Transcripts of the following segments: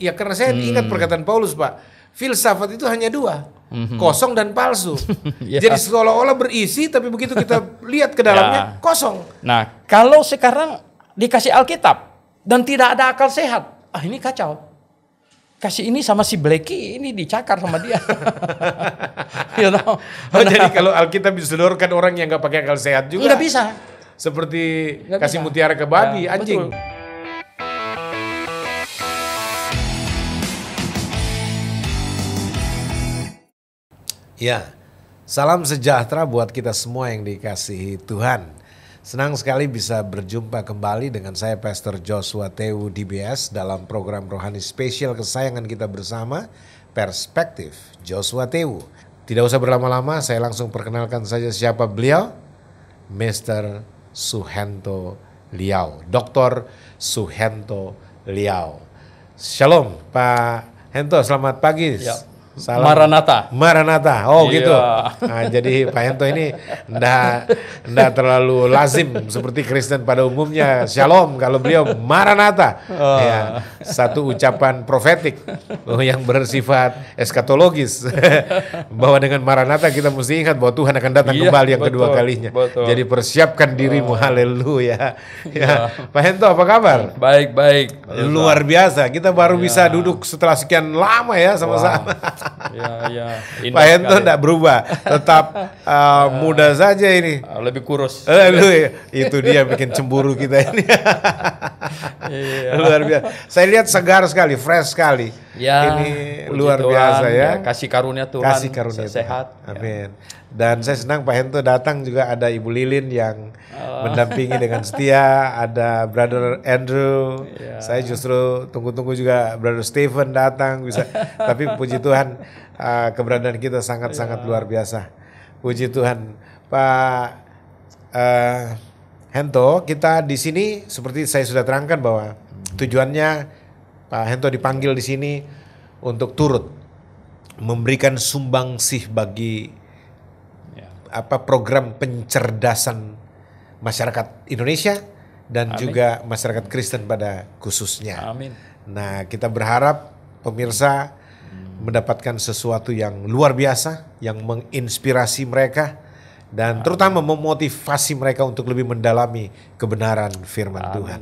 Ya karena saya hmm. ingat perkataan Paulus pak, filsafat itu hanya dua, hmm. kosong dan palsu. yeah. Jadi seolah-olah berisi, tapi begitu kita lihat ke dalamnya yeah. kosong. Nah kalau sekarang dikasih Alkitab dan tidak ada akal sehat, ah ini kacau. Kasih ini sama si Blacky ini dicakar sama dia. you know? Oh, nah, jadi kalau Alkitab diseluruhkan orang yang nggak pakai akal sehat juga. Nggak bisa. Seperti gak kasih bisa. mutiara ke babi, ya, anjing. Betul. Ya, salam sejahtera buat kita semua yang dikasihi Tuhan. Senang sekali bisa berjumpa kembali dengan saya Pastor Joshua Tewu DBS dalam program rohani spesial kesayangan kita bersama Perspektif Joshua Tewu. Tidak usah berlama-lama, saya langsung perkenalkan saja siapa beliau. Mr. Suhento Liao, Dr. Suhento Liao. Shalom Pak Hento, selamat pagi. Ya, Salam. Maranata. Maranata. Oh iya. gitu. Nah, jadi Pak Hento ini ndak ndak terlalu lazim seperti Kristen pada umumnya. Shalom kalau beliau Maranata. Oh. Ya, satu ucapan profetik yang bersifat eskatologis bahwa dengan Maranata kita mesti ingat bahwa Tuhan akan datang iya, kembali yang betul, kedua kalinya. Betul. Jadi persiapkan dirimu. Oh. Haleluya. Ya. ya. Pak Hento apa kabar? Baik, baik. Luar biasa. Kita baru ya. bisa duduk setelah sekian lama ya sama-sama. Wow ya, ya. Pak Hendro tidak berubah, tetap uh, ya. muda saja ini. Ah, lebih kurus. Eh, Lalu iya, itu dia bikin cemburu kita ini. ya. luar biasa. Saya lihat segar sekali, fresh sekali. Ya, ini luar Tuhan, biasa ya. ya. Kasih karunia Tuhan. Kasih karunia sehat. Ya. Amin. Ya. Dan saya senang Pak Hento datang juga ada Ibu Lilin yang oh. mendampingi dengan setia, ada Brother Andrew. Yeah. Saya justru tunggu-tunggu juga Brother Stephen datang bisa. Tapi puji Tuhan uh, keberadaan kita sangat-sangat yeah. luar biasa. Puji Tuhan Pak uh, Hento, kita di sini seperti saya sudah terangkan bahwa tujuannya Pak Hento dipanggil di sini untuk turut memberikan sumbangsih bagi apa program pencerdasan masyarakat Indonesia dan Amin. juga masyarakat Kristen pada khususnya. Amin. Nah, kita berharap pemirsa hmm. mendapatkan sesuatu yang luar biasa yang menginspirasi mereka dan Amin. terutama memotivasi mereka untuk lebih mendalami kebenaran firman Amin. Tuhan.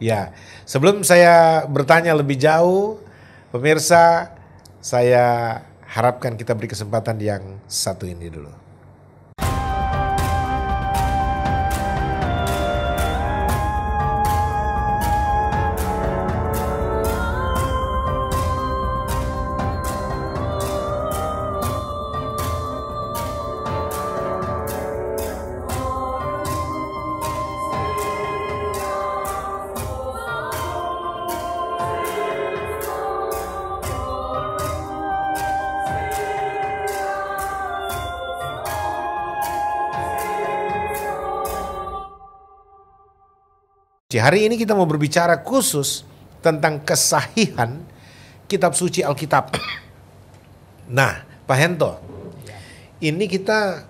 Ya, sebelum saya bertanya lebih jauh, pemirsa, saya harapkan kita beri kesempatan yang satu ini dulu. Hari ini kita mau berbicara khusus tentang kesahihan kitab suci Alkitab. Nah, Pak Hento, ini kita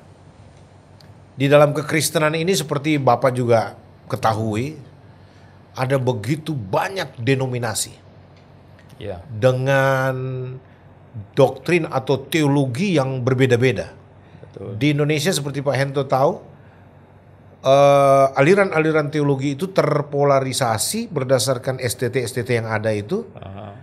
di dalam kekristenan ini seperti Bapak juga ketahui ada begitu banyak denominasi. Ya. Dengan doktrin atau teologi yang berbeda-beda. Di Indonesia seperti Pak Hento tahu, aliran eh, aliran-aliran teologi itu terpolarisasi berdasarkan STT-STT yang ada itu. uh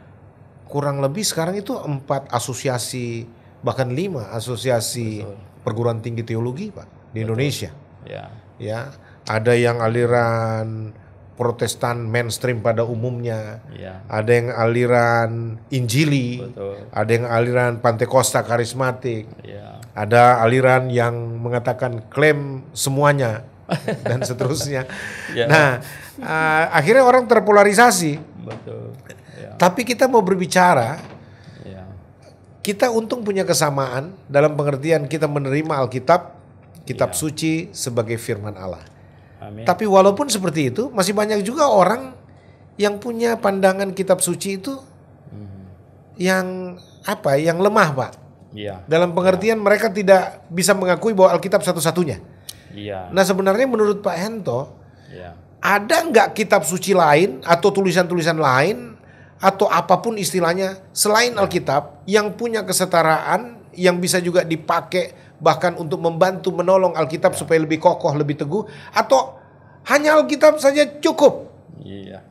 Kurang lebih sekarang itu empat asosiasi bahkan lima asosiasi Betul. perguruan tinggi teologi pak di Betul. Indonesia. Ya. ya, ada yang aliran Protestan mainstream pada umumnya, ya. ada yang aliran Injili, Betul. ada yang aliran Pantekosta karismatik, ya. ada aliran yang mengatakan klaim semuanya dan seterusnya. ya. Nah, uh, akhirnya orang terpolarisasi. Betul. Ya. Tapi kita mau berbicara, ya. kita untung punya kesamaan dalam pengertian kita menerima Alkitab, kitab ya. suci sebagai firman Allah. Amin. Tapi walaupun seperti itu, masih banyak juga orang yang punya pandangan kitab suci itu hmm. yang apa? Yang lemah, Pak. Ya. Dalam pengertian ya. mereka tidak bisa mengakui bahwa Alkitab satu-satunya Iya. Nah sebenarnya menurut Pak Hento, iya. ada nggak kitab suci lain atau tulisan-tulisan lain atau apapun istilahnya selain iya. Alkitab yang punya kesetaraan yang bisa juga dipakai bahkan untuk membantu menolong Alkitab iya. supaya lebih kokoh, lebih teguh atau hanya Alkitab saja cukup? Iya.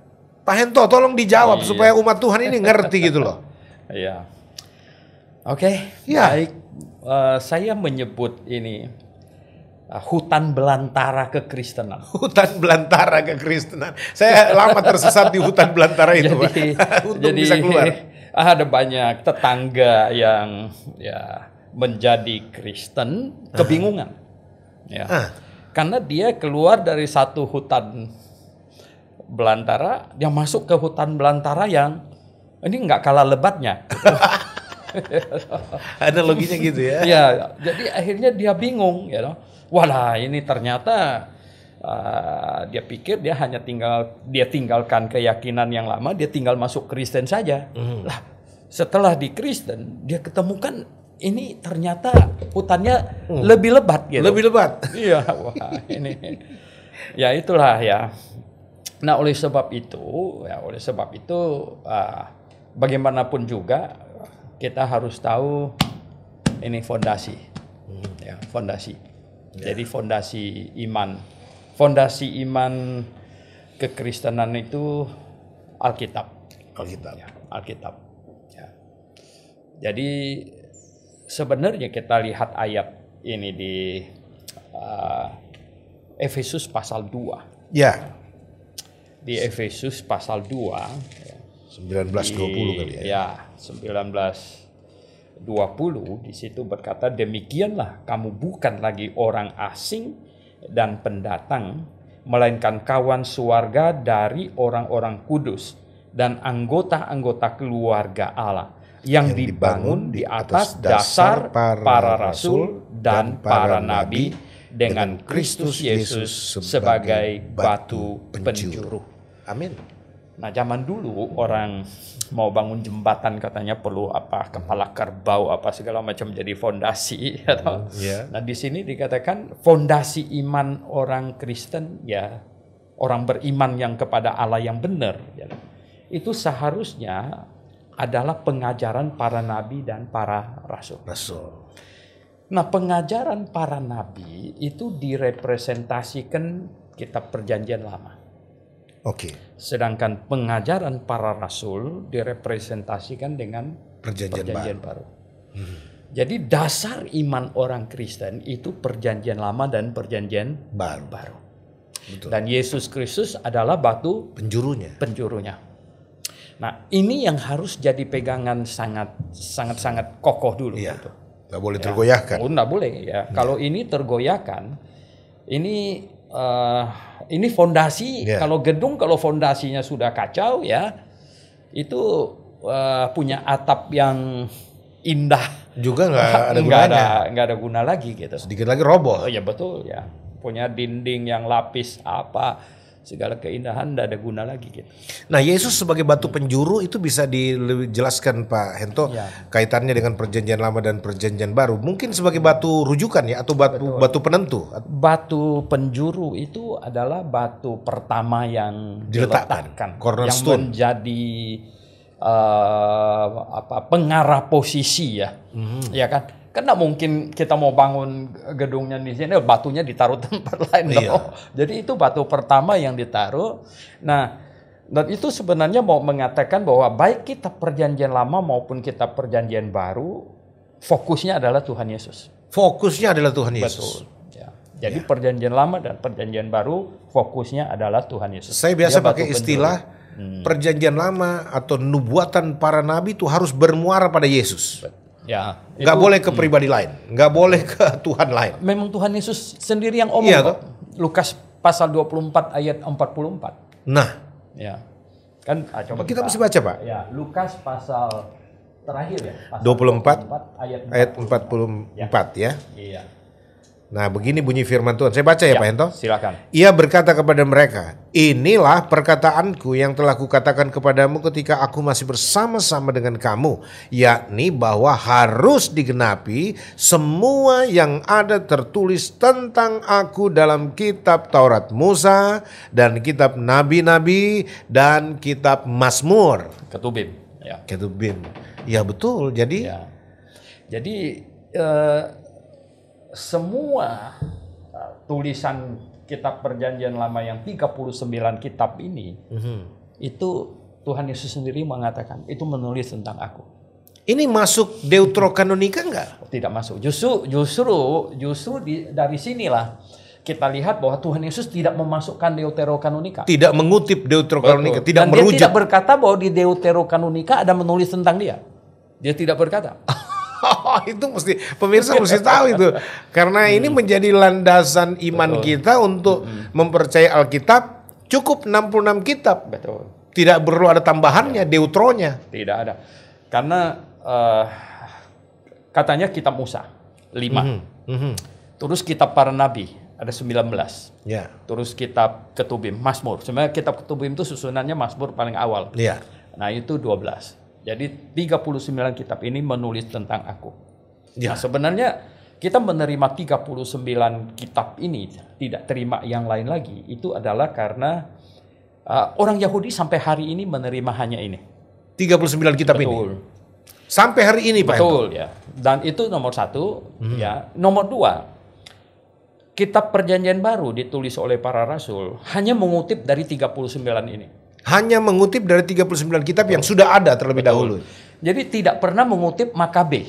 Pak Hento tolong dijawab iya. supaya umat Tuhan ini ngerti gitu loh. Iya. Oke, okay, ya. baik. Uh, saya menyebut ini Eh, hutan belantara kekristenan. Hutan belantara kekristenan. Saya lama tersesat di hutan belantara itu, jadi, jadi, bisa keluar. Ah, ada banyak tetangga yang ya menjadi Kristen kebingungan. Ya. Ah. Karena dia keluar dari satu hutan belantara, dia masuk ke hutan belantara yang ini nggak kalah lebatnya. Analoginya gitu ya. ya, jadi akhirnya dia bingung ya. You know? Walah, ini ternyata uh, dia pikir dia hanya tinggal dia tinggalkan keyakinan yang lama, dia tinggal masuk Kristen saja. Mm. Lah, setelah di Kristen dia ketemukan ini ternyata hutannya hmm. lebih lebat gitu. Lebih lebat. Iya, wah ini. ya itulah ya. Nah, oleh sebab itu, ya oleh sebab itu uh, bagaimanapun juga kita harus tahu ini fondasi, hmm. ya fondasi. Ya. Jadi fondasi iman, fondasi iman kekristenan itu Alkitab. Alkitab. Ya, Alkitab. Ya. Jadi sebenarnya kita lihat ayat ini di uh, Efesus pasal 2. Ya. Di Efesus pasal 2 1920 kali ya. Ya, 1920 di situ berkata demikianlah kamu bukan lagi orang asing dan pendatang melainkan kawan suarga dari orang-orang kudus dan anggota-anggota keluarga Allah yang, yang dibangun, di atas dasar para, para rasul dan para nabi dengan Kristus Yesus sebagai batu penjuru. Amin. Nah, zaman dulu orang mau bangun jembatan katanya perlu apa kepala kerbau apa segala macam jadi fondasi Yeah. Hmm, iya. Nah, di sini dikatakan fondasi iman orang Kristen ya orang beriman yang kepada Allah yang benar ya. Itu seharusnya adalah pengajaran para nabi dan para rasul. Rasul. Nah, pengajaran para nabi itu direpresentasikan kitab perjanjian lama Oke. Okay. Sedangkan pengajaran para rasul direpresentasikan dengan perjanjian, perjanjian baru. baru. Hmm. Jadi dasar iman orang Kristen itu perjanjian lama dan perjanjian baru. baru. Betul. Dan Yesus Kristus adalah batu penjurunya. Penjurunya. Nah, ini yang harus jadi pegangan sangat sangat sangat kokoh dulu iya. gitu. Gak boleh ya. tergoyahkan. Oh, gak boleh ya. ya. Kalau ini tergoyahkan, ini uh, ini fondasi yeah. kalau gedung kalau fondasinya sudah kacau ya itu uh, punya atap yang indah juga nggak ada nggak ada nggak ada guna lagi gitu sedikit lagi roboh oh, ya betul ya punya dinding yang lapis apa segala keindahan tidak ada guna lagi gitu. Nah, Yesus sebagai batu penjuru itu bisa dijelaskan Pak Hento ya. kaitannya dengan perjanjian lama dan perjanjian baru. Mungkin sebagai batu rujukan ya atau batu batu penentu. Batu penjuru itu adalah batu pertama yang diletakkan, diletakkan yang menjadi uh, apa pengarah posisi ya. Hmm. Ya kan? Kan gak mungkin kita mau bangun gedungnya di sini, batunya ditaruh tempat lain. Iya. Dong. Jadi itu batu pertama yang ditaruh. Nah, dan itu sebenarnya mau mengatakan bahwa baik kita perjanjian lama maupun kita perjanjian baru, fokusnya adalah Tuhan Yesus. Fokusnya adalah Tuhan Yesus. Betul. Ya. Jadi ya. perjanjian lama dan perjanjian baru fokusnya adalah Tuhan Yesus. Saya biasa Dia pakai istilah hmm. perjanjian lama atau nubuatan para nabi itu harus bermuara pada Yesus. Betul. Ya. Nggak boleh ke pribadi hmm. lain, nggak boleh ke Tuhan lain. Memang Tuhan Yesus sendiri yang omong. Iya, kok. Lukas pasal 24 ayat 44. Nah. Ya. Kan ah, coba kita, mesti baca, Pak. Ya, Lukas pasal terakhir ya, pasal 24, 24 ayat 44, ayat 44 ya. Iya. Nah, begini bunyi firman Tuhan. Saya baca ya, ya Pak Hento. Silakan. Ia berkata kepada mereka, "Inilah perkataanku yang telah kukatakan kepadamu ketika aku masih bersama-sama dengan kamu, yakni bahwa harus digenapi semua yang ada tertulis tentang aku dalam kitab Taurat Musa dan kitab nabi-nabi dan kitab Mazmur." Ketubim, ya. Ketubim. Ya betul. Jadi ya. Jadi uh semua uh, tulisan kitab perjanjian lama yang 39 kitab ini mm-hmm. itu Tuhan Yesus sendiri mengatakan itu menulis tentang aku. Ini masuk deuterokanonika enggak? Tidak masuk. Justru justru justru di, dari sinilah kita lihat bahwa Tuhan Yesus tidak memasukkan deuterokanonika. Tidak mengutip deuterokanonika, Betul. tidak Dan merujuk. Dia tidak berkata bahwa di deuterokanonika ada menulis tentang dia. Dia tidak berkata. itu mesti pemirsa mesti tahu itu karena hmm. ini menjadi landasan iman Betul. kita untuk hmm. mempercayai Alkitab cukup 66 kitab. Betul. Tidak perlu ada tambahannya, ya. deutronya. Tidak ada. Karena uh, katanya kitab Musa 5. Hmm. Hmm. Terus kitab para nabi ada 19. Ya. Terus kitab Ketubim, Mazmur. Sebenarnya kitab Ketubim itu susunannya Mazmur paling awal. ya Nah, itu 12. Jadi 39 kitab ini menulis tentang aku. Ya. Nah, sebenarnya kita menerima 39 kitab ini tidak terima yang lain lagi itu adalah karena uh, orang Yahudi sampai hari ini menerima hanya ini. 39 kitab Betul. ini. Sampai hari ini Betul, Pak. ya. Dan itu nomor satu hmm. ya. Nomor dua kitab perjanjian baru ditulis oleh para rasul hanya mengutip dari 39 ini hanya mengutip dari 39 kitab yang sudah ada terlebih Betul. dahulu. Jadi tidak pernah mengutip Makabe.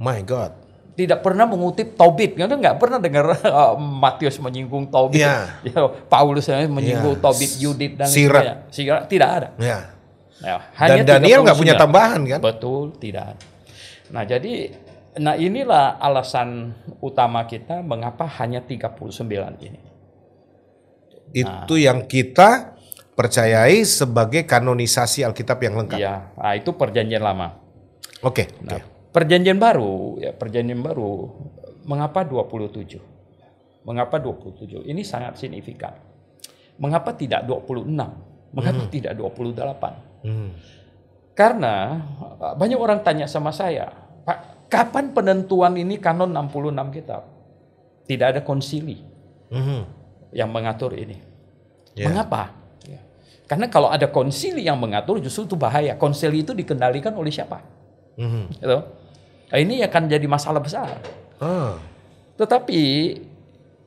My God. Tidak pernah mengutip Tobit, Kita nggak pernah dengar uh, Matius menyinggung Tobit, yeah. ya, Paulus menyinggung yeah. Tobit, Yudit dan Sirat. Sirat tidak ada. Yeah. Ya, nah, dan Daniel nggak punya tambahan kan? Betul, tidak. Nah jadi, nah inilah alasan utama kita mengapa hanya 39 ini. Itu nah. yang kita percayai sebagai kanonisasi Alkitab yang lengkap. Iya, nah, itu perjanjian lama. Oke. Okay, nah, okay. Perjanjian baru, ya perjanjian baru mengapa 27? Mengapa 27? Ini sangat signifikan. Mengapa tidak 26? Mengapa hmm. tidak 28? Hmm. Karena ah, banyak orang tanya sama saya, Pak, kapan penentuan ini kanon 66 kitab? Tidak ada konsili hmm. yang mengatur ini. Yeah. Mengapa? Karena kalau ada konsili yang mengatur justru itu bahaya. Konsili itu dikendalikan oleh siapa? Mm-hmm. Gitu. Nah, ini akan jadi masalah besar. Ah. Tetapi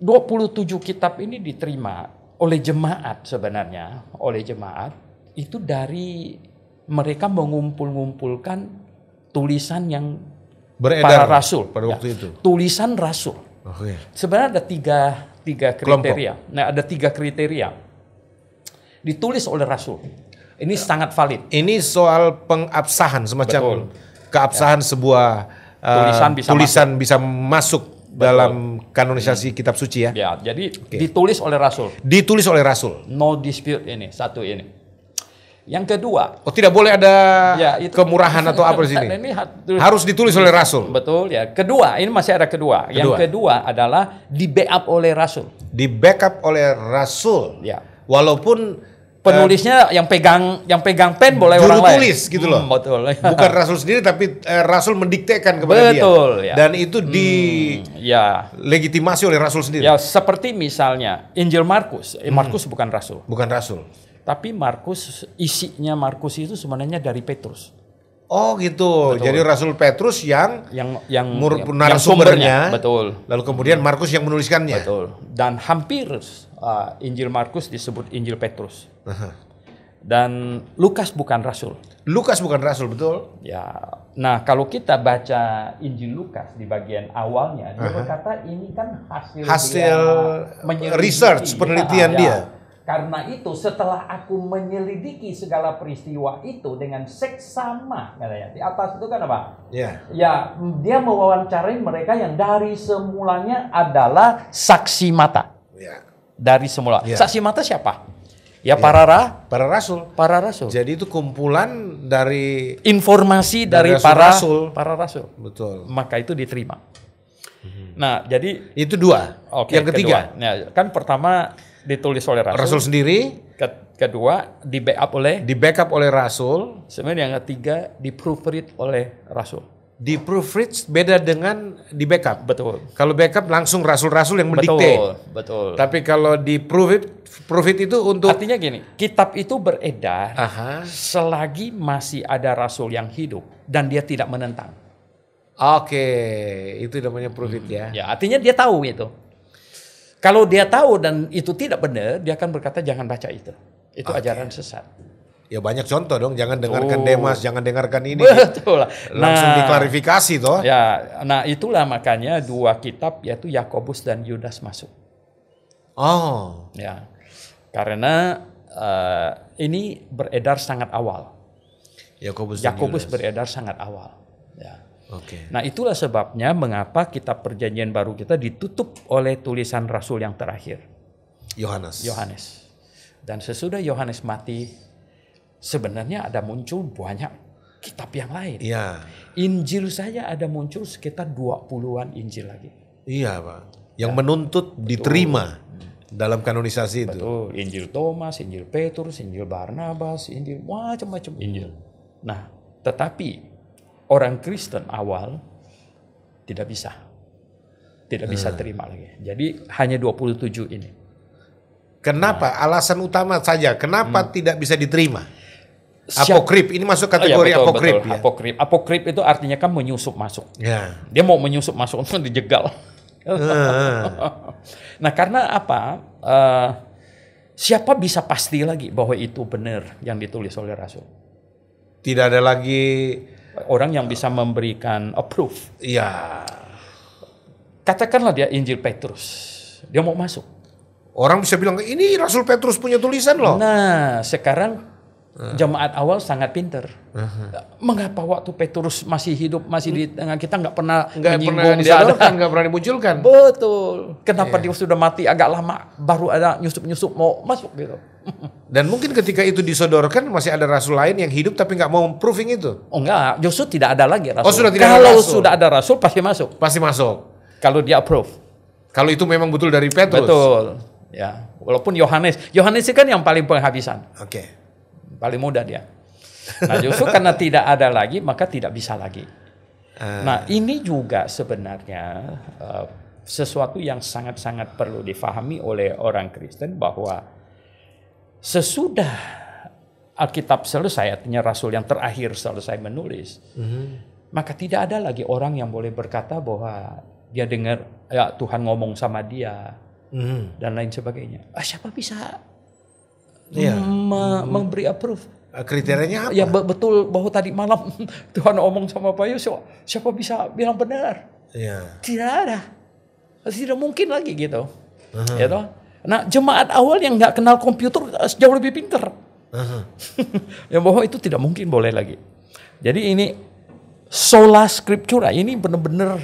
27 kitab ini diterima oleh jemaat sebenarnya, oleh jemaat itu dari mereka mengumpul-ngumpulkan tulisan yang beredar para rasul pada waktu ya. itu. Tulisan rasul. Okay. Sebenarnya ada tiga tiga kriteria. Kelompok. Nah, ada tiga kriteria ditulis oleh Rasul. Ini ya. sangat valid. Ini soal pengabsahan semacam Betul. keabsahan ya. sebuah uh, tulisan bisa tulisan masuk. bisa masuk dalam kanonisasi hmm. kitab suci ya. Ya, jadi okay. ditulis oleh rasul. Ditulis oleh rasul. No dispute ini satu ini. Yang kedua, oh tidak boleh ada ya, itu, kemurahan atau apa di sini. Ini harus ditulis oleh rasul. Betul ya. Kedua, ini masih ada kedua. kedua. Yang kedua adalah di backup oleh rasul. Di backup oleh rasul. Ya. Walaupun penulisnya uh, yang pegang yang pegang pen boleh juru orang lain. tulis gitu loh. Hmm, betul. Ya. Bukan Rasul sendiri tapi uh, Rasul mendiktekan kepada betul, dia. Betul. Ya. Dan itu hmm, di ya legitimasi oleh Rasul sendiri. Ya seperti misalnya Injil Markus. Eh, hmm. Markus bukan Rasul. Bukan Rasul. Tapi Markus isinya Markus itu sebenarnya dari Petrus. Oh gitu. Betul. Jadi Rasul Petrus yang yang yang mur- yang sumbernya, betul. Lalu kemudian hmm. Markus yang menuliskannya. Betul. Dan hampir uh, Injil Markus disebut Injil Petrus. Dan Lukas bukan rasul. Lukas bukan rasul, betul? Ya. Nah, kalau kita baca Injil Lukas di bagian awalnya, uh-huh. dia berkata ini kan hasil hasil dia research iya, penelitian ya, dia. Ya karena itu setelah aku menyelidiki segala peristiwa itu dengan seksama ya di atas itu kan apa? Ya. Ya dia mewawancarai mereka yang dari semulanya adalah saksi mata. Ya. Dari semula. Ya. Saksi mata siapa? Ya, ya, para ra, para rasul. Para rasul. Jadi itu kumpulan dari informasi dari, dari rasul, para rasul. Para rasul. Betul. Maka itu diterima. Hmm. Nah, jadi itu dua. Oke. Okay, yang ketiga. Kedua. Nah, kan pertama ditulis oleh Rasul. Rasul sendiri. Kedua, di backup oleh di backup oleh Rasul. Sebenarnya yang ketiga di proofread oleh Rasul. Di proofread beda dengan di backup. Betul. Kalau backup langsung Rasul-Rasul yang mendikte. Betul, betul. Tapi kalau di proofread proofread itu untuk Artinya gini, kitab itu beredar Aha. selagi masih ada rasul yang hidup dan dia tidak menentang. Oke, itu namanya proofread ya. hmm. ya. Ya, artinya dia tahu gitu. Kalau dia tahu dan itu tidak benar, dia akan berkata jangan baca itu. Itu okay. ajaran sesat. Ya banyak contoh dong, jangan dengarkan oh. Demas, jangan dengarkan ini. Betul. Langsung nah, diklarifikasi toh. Ya, nah itulah makanya dua kitab yaitu Yakobus dan Yudas masuk. Oh. Ya. Karena uh, ini beredar sangat awal. Yakobus beredar sangat awal. Ya. Okay. Nah itulah sebabnya mengapa kitab perjanjian baru kita ditutup oleh tulisan rasul yang terakhir. Yohanes. Yohanes. Dan sesudah Yohanes mati, sebenarnya ada muncul banyak kitab yang lain. Iya. Injil saja ada muncul sekitar 20-an Injil lagi. Iya, Pak. Yang ya. menuntut Betul. diterima hmm. dalam kanonisasi itu. Betul. Injil Thomas, Injil Petrus, Injil Barnabas, Injil macam-macam Injil. Iya. Nah, tetapi orang Kristen awal tidak bisa. Tidak hmm. bisa terima lagi. Jadi hanya 27 ini. Kenapa? Nah. Alasan utama saja. Kenapa hmm. tidak bisa diterima? Apokrip, ini masuk oh iya, kategori oh, ya, betul, apokrip. Betul. Ya? Apokrip, apokrip itu artinya kan menyusup masuk. Ya. Dia mau menyusup masuk untuk dijegal. nah karena apa? Uh, siapa bisa pasti lagi bahwa itu benar yang ditulis oleh Rasul? Tidak ada lagi orang yang bisa memberikan approve. Iya. Katakanlah dia Injil Petrus. Dia mau masuk. Orang bisa bilang ini Rasul Petrus punya tulisan loh. Nah, sekarang jemaat awal sangat pinter. Uh-huh. Mengapa waktu Petrus masih hidup masih di tengah kita nggak pernah nggak pernah disadarkan nggak pernah dimunculkan. Betul. Kenapa yeah. dia sudah mati agak lama baru ada nyusup-nyusup mau masuk gitu. Dan mungkin ketika itu disodorkan masih ada rasul lain yang hidup tapi nggak mau proving itu. Oh enggak, justru tidak ada lagi rasul. Oh sudah tidak Kalau ada rasul. sudah ada rasul pasti masuk. Pasti masuk. Kalau dia approve. Kalau itu memang betul dari Petrus. Betul. Ya, walaupun Yohanes, Yohanes kan yang paling penghabisan. Oke. Okay. Paling muda dia. Nah, justru karena tidak ada lagi maka tidak bisa lagi. Uh. Nah, ini juga sebenarnya uh, sesuatu yang sangat-sangat perlu difahami oleh orang Kristen bahwa sesudah Alkitab selesai, artinya Rasul yang terakhir selesai menulis, mm-hmm. maka tidak ada lagi orang yang boleh berkata bahwa dia dengar ya Tuhan ngomong sama dia mm-hmm. dan lain sebagainya. Ah, siapa bisa yeah. mm-hmm. memberi approve? Eh, kriterianya apa? Ya betul bahwa tadi malam Tuhan ngomong sama Pak Yusuf, siapa bisa bilang benar? Ya. Tidak ada, tidak mungkin lagi gitu, uh-huh. ya toh. Nah, jemaat awal yang nggak kenal komputer eh, jauh lebih pinter. Uh-huh. yang bahwa itu tidak mungkin boleh lagi. Jadi ini sola scriptura ini benar-benar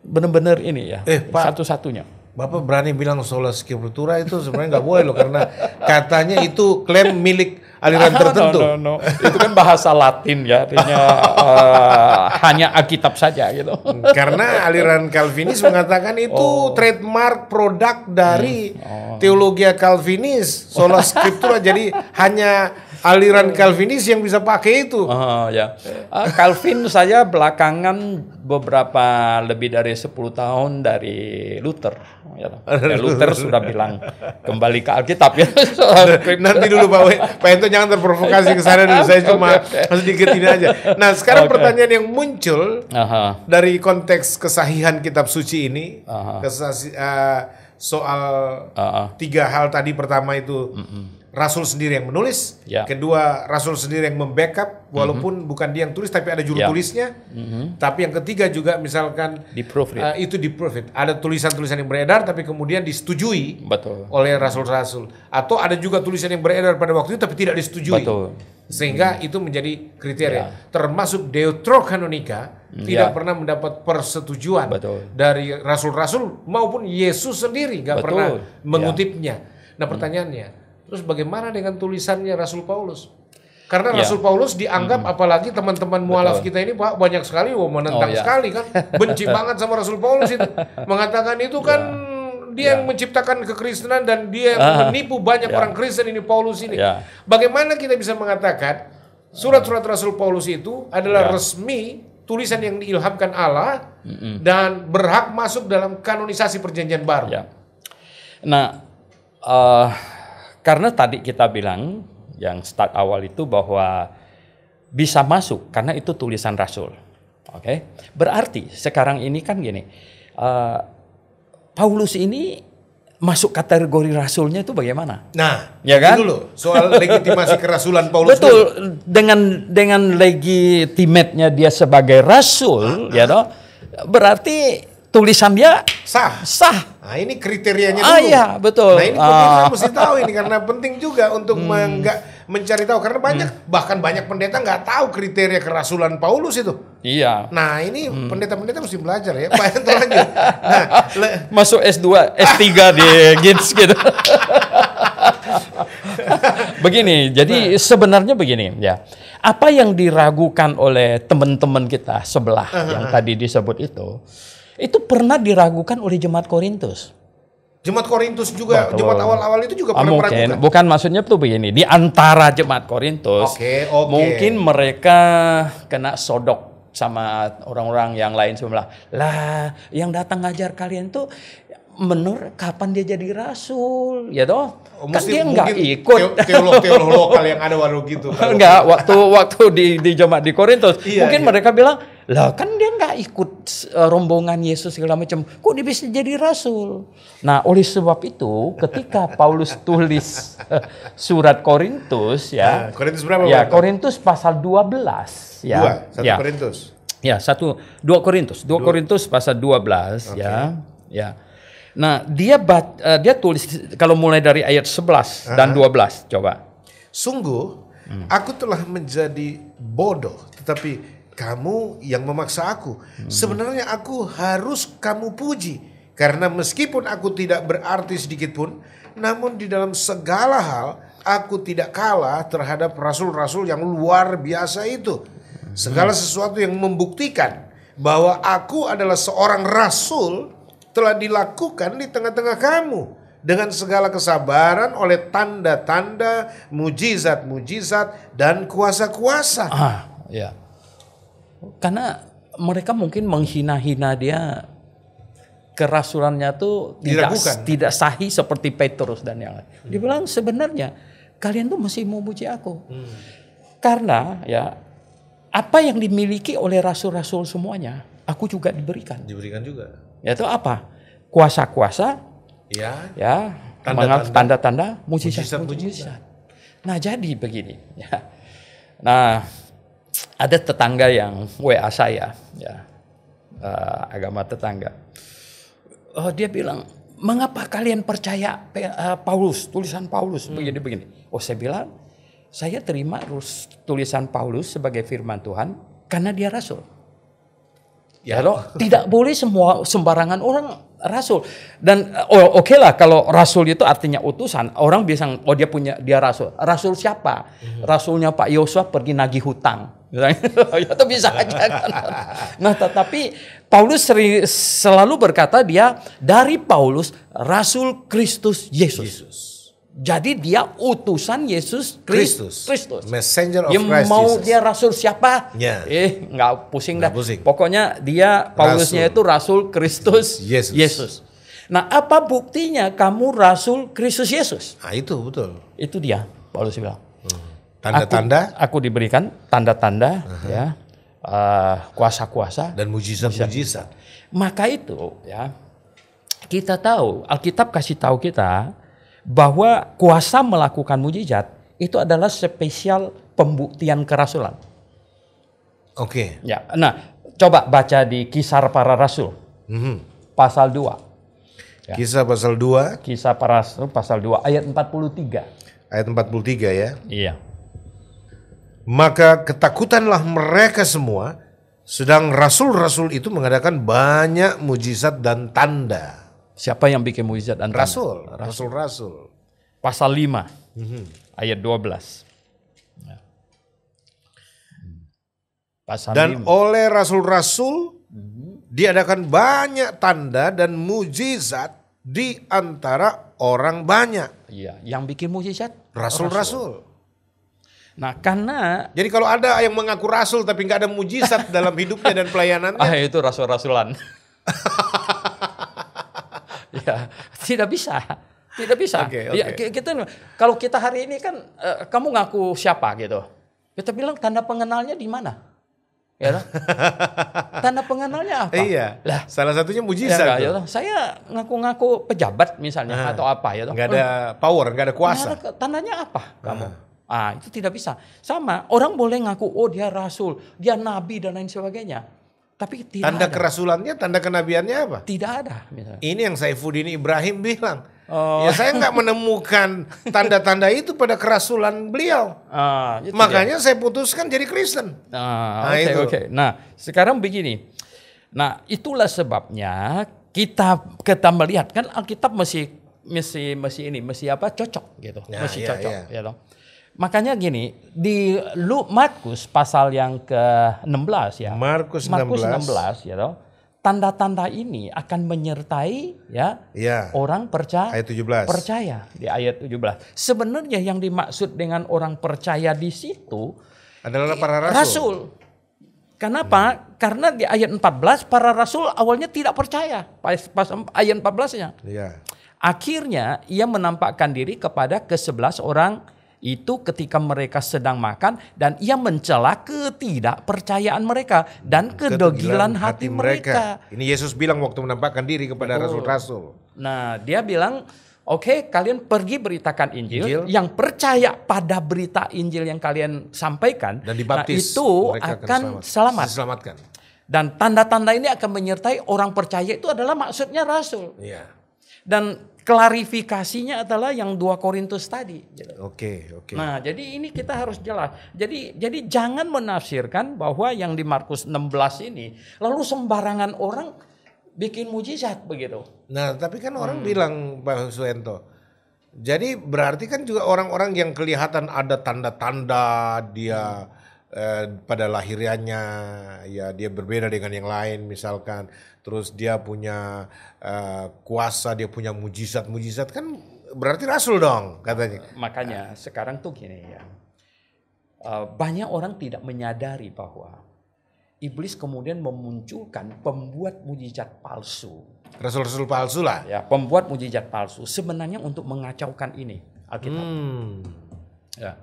benar-benar ini ya eh, Pak, satu-satunya. Bapak berani bilang sola scriptura itu sebenarnya nggak boleh loh karena katanya itu klaim milik aliran tertentu. No, no, no. Itu kan bahasa Latin ya, artinya uh, hanya Alkitab saja gitu. Hmm, karena aliran Calvinis mengatakan itu oh. trademark produk dari hmm. oh. teologi Calvinis, sola scriptura. jadi hanya aliran Calvinis yang bisa pakai itu. Oh ya. Uh, Calvin saya belakangan beberapa lebih dari 10 tahun dari Luther ya. Luther sudah bilang kembali ke Alkitab ya. Nanti dulu Pak Wei, Pak Ento jangan terprovokasi ke sana dulu. Saya cuma okay. sedikit ini aja. Nah, sekarang okay. pertanyaan yang muncul Aha. dari konteks kesahihan kitab suci ini, Aha. Kesasi, uh, soal Aha. tiga hal tadi pertama itu. Mm -mm Rasul sendiri yang menulis, ya. kedua Rasul sendiri yang membackup, walaupun mm -hmm. bukan dia yang tulis tapi ada juru ya. tulisnya, mm -hmm. tapi yang ketiga juga misalkan di uh, ya. eh, itu di profit, ada tulisan-tulisan yang beredar tapi kemudian disetujui Betul. oleh Rasul-Rasul, atau ada juga tulisan yang beredar pada waktu itu tapi tidak disetujui, Betul. sehingga mm -hmm. itu menjadi kriteria, ya. termasuk Deuterokanonika mm, tidak ya. pernah mendapat persetujuan Betul. dari Rasul-Rasul maupun Yesus sendiri nggak pernah ya. mengutipnya. Ya. Nah mhm. pertanyaannya Terus bagaimana dengan tulisannya Rasul Paulus? Karena ya. Rasul Paulus dianggap hmm. apalagi teman-teman mualaf Betul. kita ini Pak banyak sekali wah menentang oh, ya. sekali kan. Benci banget sama Rasul Paulus itu. Mengatakan itu ya. kan dia ya. yang menciptakan kekristenan dan dia yang ah. menipu banyak ya. orang Kristen ini Paulus ini. Ya. Bagaimana kita bisa mengatakan surat-surat Rasul Paulus itu adalah ya. resmi tulisan yang diilhamkan Allah mm -mm. dan berhak masuk dalam kanonisasi perjanjian baru. Ya. Nah, uh, karena tadi kita bilang yang start awal itu bahwa bisa masuk karena itu tulisan Rasul. Oke, okay? berarti sekarang ini kan gini, uh, Paulus ini masuk kategori rasulnya itu bagaimana? Nah, ya kan? Dulu soal legitimasi kerasulan Paulus. Betul, dulu. dengan dengan legitimatnya dia sebagai rasul, ya Dong, Berarti tulisan dia sah. Sah. Nah, ini kriterianya ah, dulu. Ah, iya, betul. Nah, ini pemirsa ah. mesti tahu ini karena penting juga untuk hmm. enggak mencari tahu karena banyak hmm. bahkan banyak pendeta nggak tahu kriteria kerasulan Paulus itu. Iya. Nah, ini pendeta hmm. pendeta-pendeta mesti belajar ya. Pak lanjut. Nah, masuk S2, S3 di Gins gitu. begini, jadi nah. sebenarnya begini ya. Apa yang diragukan oleh teman-teman kita sebelah uh -huh. yang tadi disebut itu itu pernah diragukan oleh jemaat Korintus. Jemaat Korintus juga Betul. jemaat awal-awal itu juga ah, pernah mungkin. meragukan. Bukan maksudnya tuh begini, di antara jemaat Korintus okay, okay. mungkin mereka kena sodok sama orang-orang yang lain sebelah. Lah, yang datang ngajar kalian tuh menurut kapan dia jadi rasul ya toh oh, kan dia nggak ikut teolog teolog yang ada waktu gitu enggak waktu waktu di di jemaat di Korintus iya, mungkin iya. mereka bilang lah kan dia nggak ikut eh, rombongan Yesus segala macam. Kok dia bisa jadi rasul? Nah oleh sebab itu ketika Paulus tulis eh, surat Korintus ya. Ah, Korintus berapa? Ya Korintus pasal 12 ya. Dua, satu ya. Korintus. Ya satu dua Korintus dua, dua. Korintus pasal 12 okay. ya ya. Nah dia bat, uh, dia tulis kalau mulai dari ayat 11 dan dua dan 12 coba. Sungguh hmm. aku telah menjadi bodoh tetapi kamu yang memaksa aku. Hmm. Sebenarnya aku harus kamu puji karena meskipun aku tidak berarti sedikit pun, namun di dalam segala hal aku tidak kalah terhadap rasul-rasul yang luar biasa itu. Segala sesuatu yang membuktikan bahwa aku adalah seorang rasul telah dilakukan di tengah-tengah kamu dengan segala kesabaran oleh tanda-tanda, mujizat-mujizat dan kuasa-kuasa. Ah, ya karena mereka mungkin menghina-hina dia kerasulannya tuh tidak Diragukan. tidak sahih seperti Petrus dan yang lain. Hmm. Dia bilang sebenarnya kalian tuh masih mau puji aku. Hmm. Karena ya apa yang dimiliki oleh rasul-rasul semuanya, aku juga diberikan. Diberikan juga. Yaitu apa? Kuasa-kuasa. Ya. Ya. Tanda-tanda, tanda-tanda, mujizat-mujizat. Nah jadi begini. Ya. Nah ada tetangga yang WA saya, ya, uh, agama tetangga. uh, dia bilang, mengapa kalian percaya uh, Paulus, tulisan Paulus hmm. begini begini? Oh, saya bilang, saya terima tulisan Paulus sebagai firman Tuhan karena dia rasul. Ya, loh, tidak boleh semua sembarangan orang rasul dan eh, oh, oke okay lah kalau rasul itu artinya utusan orang biasa oh dia punya dia rasul rasul siapa mhm. rasulnya Pak Yosua pergi nagih hutang ya, itu bisa aja kan nah tetapi Paulus seri, selalu berkata dia dari Paulus rasul Kristus Yesus, Yesus. Jadi dia utusan Yesus Kristus. Kristus. Messenger of Christ mau Jesus. dia rasul siapa? Yeah. Eh, nggak pusing nggak dah. Pusing. Pokoknya dia Paulusnya rasul. itu rasul Kristus Yesus. Yesus. Nah, apa buktinya kamu rasul Kristus Yesus? Nah, itu betul. Itu dia Paulus bilang. Hmm. Tanda-tanda? Aku, aku diberikan tanda-tanda uh -huh. ya. Ah, kuasa-kuasa dan mujizat Mujizat. Maka itu ya kita tahu Alkitab kasih tahu kita bahwa kuasa melakukan mujizat itu adalah spesial pembuktian kerasulan. Oke. Okay. Ya. Nah, coba baca di Kisar Para Rasul. Mm-hmm. Pasal 2. Ya. Kisah pasal 2. Kisah para rasul pasal 2 ayat 43. Ayat 43 ya. Iya. Maka ketakutanlah mereka semua sedang rasul-rasul itu mengadakan banyak mujizat dan tanda. Siapa yang bikin mujizat antara? Rasul, rasul-rasul. Pasal 5 mm-hmm. ayat 12. Ya. Pasal dan 5. oleh rasul-rasul diadakan banyak tanda dan mujizat di antara orang banyak. Iya, yang bikin mujizat rasul-rasul. Nah, karena jadi kalau ada yang mengaku rasul tapi nggak ada mujizat dalam hidupnya dan pelayanannya, ah itu rasul-rasulan. ya, tidak bisa. Tidak bisa. Okay, okay. Ya, kita kalau kita hari ini kan uh, kamu ngaku siapa gitu. Kita bilang tanda pengenalnya di mana? Ya lah. tanda pengenalnya apa? Iya. Lah, salah satunya mujizat. Ya, ya Saya ngaku-ngaku pejabat misalnya ah. atau apa ya Enggak ada power, enggak ada kuasa. gak ada, tandanya apa kamu? Ah. ah, itu tidak bisa. Sama, orang boleh ngaku oh dia rasul, dia nabi dan lain sebagainya. Tapi tidak tanda ada. kerasulannya, tanda kenabiannya apa? Tidak ada. Misalnya. Ini yang Saifuddin Ibrahim bilang. Oh. Ya saya nggak menemukan tanda-tanda itu pada kerasulan beliau. Ah, Makanya dia. saya putuskan jadi Kristen. Ah, nah, okay, itu. Okay. Nah, sekarang begini. Nah, itulah sebabnya kita kita melihat kan Alkitab masih masih masih ini masih apa cocok gitu, ya, masih ya, cocok ya. ya Makanya gini, di Lu Markus pasal yang ke-16 ya. Markus 16. Markus 16 ya toh. Tanda-tanda ini akan menyertai ya, ya. orang percaya ayat 17. percaya di ayat 17. Sebenarnya yang dimaksud dengan orang percaya di situ adalah para rasul. rasul. Kenapa? Hmm. Karena di ayat 14 para rasul awalnya tidak percaya pas, pas ayat 14-nya. Ya. Akhirnya ia menampakkan diri kepada ke-11 orang itu ketika mereka sedang makan dan ia mencela ketidakpercayaan mereka dan kedogilan hati, mereka. mereka. Ini Yesus bilang waktu menampakkan diri kepada rasul-rasul. Nah, dia bilang, "Oke, okay, kalian pergi beritakan Injil, Injil yang percaya pada berita Injil yang kalian sampaikan dan nah, dibaptis nah, itu akan selamat." selamat. Dan tanda-tanda ini akan menyertai orang percaya itu adalah maksudnya rasul. Iya dan klarifikasinya adalah yang 2 Korintus tadi. Gitu. Oke, oke. Nah, jadi ini kita harus jelas. Jadi jadi jangan menafsirkan bahwa yang di Markus 16 ini lalu sembarangan orang bikin mujizat begitu. Nah, tapi kan orang hmm. bilang Pak Suento. Jadi berarti kan juga orang-orang yang kelihatan ada tanda-tanda dia hmm. eh, pada lahirannya ya dia berbeda dengan yang lain misalkan terus dia punya uh, kuasa, dia punya mujizat-mujizat kan berarti rasul dong katanya. Eh, makanya uh. sekarang tuh gini ya. Uh, banyak orang tidak menyadari bahwa iblis kemudian memunculkan pembuat mujizat palsu. Rasul-rasul palsu lah. Ya, pembuat mujizat palsu sebenarnya untuk mengacaukan ini Alkitab. Hmm. Ya.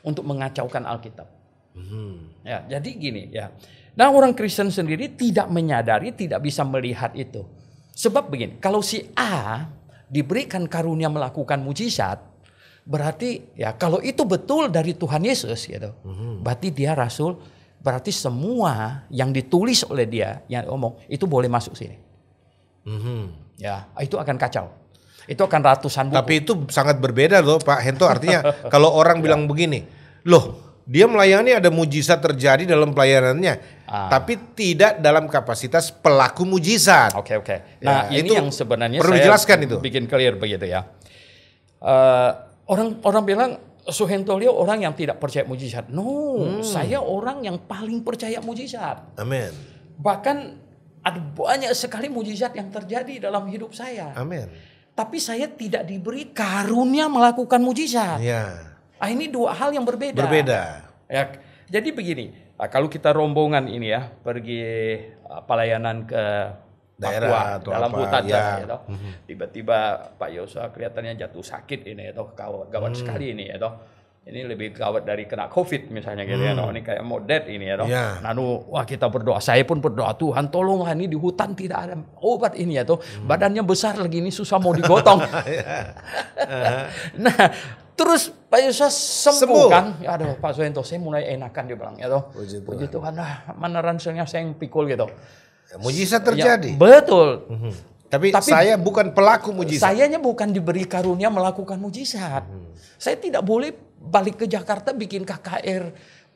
Untuk mengacaukan Alkitab. Hmm. Ya, jadi gini ya. Nah orang Kristen sendiri tidak menyadari, tidak bisa melihat itu. Sebab begini, kalau si A diberikan karunia melakukan mujizat, berarti ya kalau itu betul dari Tuhan Yesus gitu. Hmm. Berarti dia rasul, berarti semua yang ditulis oleh dia yang omong itu boleh masuk sini. Hmm. Ya, itu akan kacau. Itu akan ratusan buku. Tapi itu sangat berbeda loh Pak Hento. Artinya kalau orang bilang ya. begini, loh dia melayani ada mujizat terjadi dalam pelayanannya, ah. tapi tidak dalam kapasitas pelaku mujizat. Oke okay, oke. Okay. Ya, nah ya, ini itu yang sebenarnya perlu saya dijelaskan itu. Bikin clear begitu ya. Uh, orang orang bilang Suhentolio orang yang tidak percaya mujizat. No, hmm. saya orang yang paling percaya mujizat. Amin. Bahkan ada banyak sekali mujizat yang terjadi dalam hidup saya. Amin. Tapi saya tidak diberi karunia melakukan mujizat. Ya. Ah ini dua hal yang berbeda. Berbeda. Ya, jadi begini, ah, kalau kita rombongan ini ya pergi ah, pelayanan ke daerah Papua, atau dalam apa, hutan ya. ya mhm. Tiba-tiba Pak Yosua kelihatannya jatuh sakit ini ya toh gawat hmm. sekali ini ya toh. Ini lebih gawat dari kena COVID misalnya gitu ya, hmm. ya Ini kayak mau dead ini ya, ya. Nah nu, wah kita berdoa, saya pun berdoa Tuhan tolonglah ini di hutan tidak ada obat ini ya Tuh. Hmm. Badannya besar lagi ini susah mau digotong. Ya. nah Terus Pak Yusuf sembuh, sembuh. kan? Ya, aduh Pak Suento saya mulai enakan dia bilang ya toh. Puji Tuhan. Puji Tuhan ah, mana ranselnya saya yang pikul gitu. Ya, mujizat terjadi. Ya, betul. Mm -hmm. Tapi, Tapi saya bukan pelaku mujizat. Sayanya bukan diberi karunia melakukan mujizat. Mm -hmm. Saya tidak boleh balik ke Jakarta bikin KKR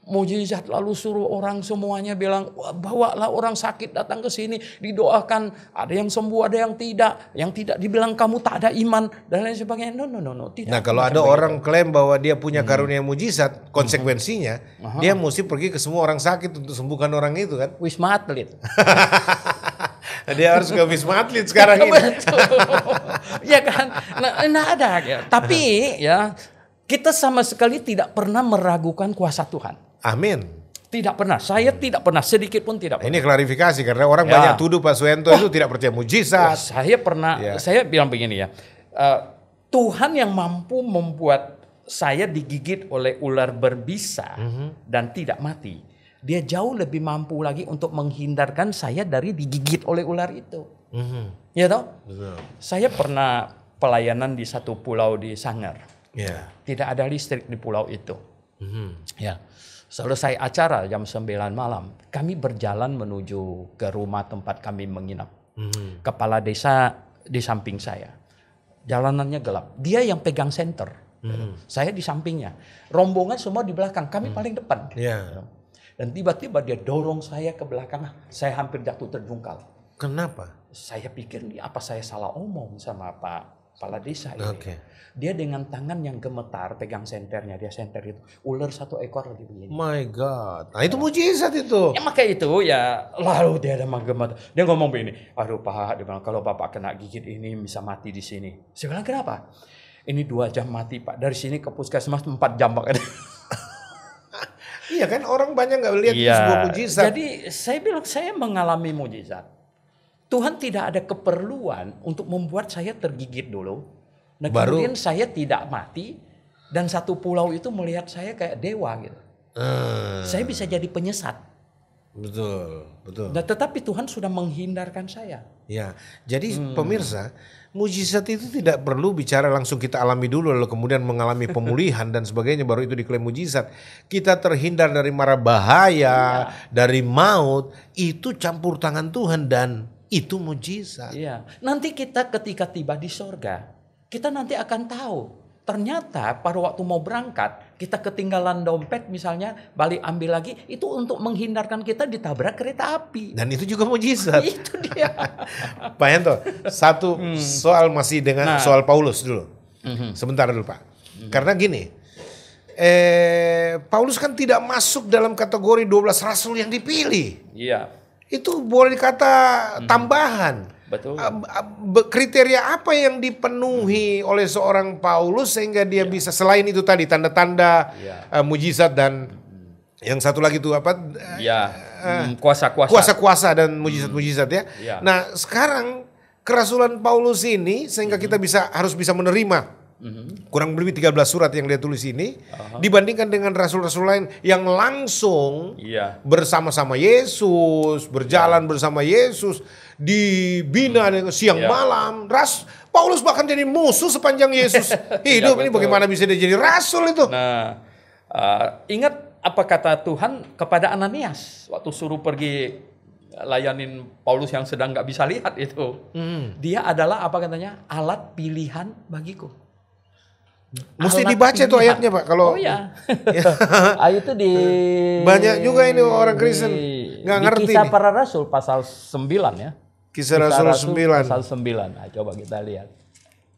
mujizat lalu suruh orang semuanya bilang bawalah orang sakit datang ke sini didoakan ada yang sembuh ada yang tidak yang tidak dibilang kamu tak ada iman dan lain sebagainya no no no no tidak nah kalau ada orang orang klaim bahwa dia punya hmm. karunia mujizat hmm. konsekuensinya hmm. dia mesti pergi ke semua orang sakit untuk sembuhkan orang itu kan wisma atlet dia harus ke wisma atlet sekarang ini ya kan nah, nah ada ya tapi ya kita sama sekali tidak pernah meragukan kuasa Tuhan Amin. Tidak pernah. Saya tidak pernah sedikit pun tidak pernah. Ini klarifikasi karena orang ya. banyak tuduh Pak Suento itu tidak percaya mujizat. Ya, saya pernah ya. saya bilang begini ya. Uh, Tuhan yang mampu membuat saya digigit oleh ular berbisa mm -hmm. dan tidak mati. Dia jauh lebih mampu lagi untuk menghindarkan saya dari digigit oleh ular itu. Mm -hmm. Ya toh? Saya pernah pelayanan di satu pulau di Sangar. Yeah. Tidak ada listrik di pulau itu. Mm -hmm. Ya. Selesai acara jam 9 malam, kami berjalan menuju ke rumah tempat kami menginap. Hmm. Kepala desa di samping saya. Jalanannya gelap. Dia yang pegang senter. Hmm. Saya di sampingnya. Rombongan semua di belakang, kami hmm. paling depan. Yeah. Dan tiba-tiba dia dorong saya ke belakang. Saya hampir jatuh terjungkal. Kenapa? Saya pikir ini apa saya salah omong sama Pak kepala desa ini. Okay. Dia dengan tangan yang gemetar pegang senternya, dia senter itu. Ular satu ekor lagi begini. My God. Nah itu mujizat itu. Ya makanya itu ya lalu dia ada gemetar. Dia ngomong begini, aduh Pak, dia bilang kalau Bapak kena gigit ini bisa mati di sini. Saya bilang kenapa? Ini dua jam mati Pak, dari sini ke puskesmas empat jam Pak. iya kan orang banyak nggak lihat ya, sebuah mujizat. Jadi saya bilang saya mengalami mujizat Tuhan tidak ada keperluan untuk membuat saya tergigit dulu. Nah, Baru. kemudian saya tidak mati dan satu pulau itu melihat saya kayak dewa gitu. Uh... Saya bisa jadi penyesat. Betul, betul. Nah, tetapi Tuhan sudah menghindarkan saya. Ya. Jadi hmm. pemirsa, mujizat itu tidak perlu bicara langsung kita alami dulu lalu kemudian mengalami pemulihan dan sebagainya baru itu diklaim mujizat. Kita terhindar dari mara bahaya, ya. dari maut, itu campur tangan Tuhan dan itu mujizat. Iya. Nanti kita ketika tiba di sorga, kita nanti akan tahu. Ternyata pada waktu mau berangkat, kita ketinggalan dompet misalnya, balik ambil lagi, itu untuk menghindarkan kita ditabrak kereta api. Dan itu juga mujizat. itu dia. Pak Yanto, satu hmm. soal masih dengan nah. soal Paulus dulu. hmm Sebentar dulu Pak. hmm Karena gini, eh, Paulus kan tidak masuk dalam kategori 12 rasul yang dipilih. Iya itu boleh dikata mhm. tambahan. Betul. Kriteria apa yang dipenuhi hmm. oleh seorang Paulus sehingga dia ya. bisa selain itu tadi tanda-tanda ya. uh, mujizat dan hmm. yang satu lagi itu apa? Ya. kuasa-kuasa. kuasa-kuasa dan hmm. mujizat-mujizat ya. ya. Nah, sekarang kerasulan Paulus ini sehingga hmm. kita bisa harus bisa menerima hmm Kurang lebih 13 surat yang dia tulis ini uh-huh. dibandingkan dengan rasul-rasul lain yang langsung yeah. bersama-sama Yesus, berjalan yeah. bersama Yesus, dibina hmm. dengan siang yeah. malam. Ras Paulus bahkan jadi musuh sepanjang Yesus hidup. ya, ini bagaimana bisa dia jadi rasul itu? Nah, uh, ingat apa kata Tuhan kepada Ananias waktu suruh pergi layanin Paulus yang sedang nggak bisa lihat itu. Hmm. Dia adalah apa katanya? alat pilihan bagiku. Mesti dibaca tuh ayatnya pak kalau oh, ya. ayat itu di banyak juga ini orang Kristen nggak ngerti. Kisah nih. para Rasul pasal 9 ya. Kisah, kisah Rasul, Rasul 9. Pasal sembilan. Nah, coba kita lihat.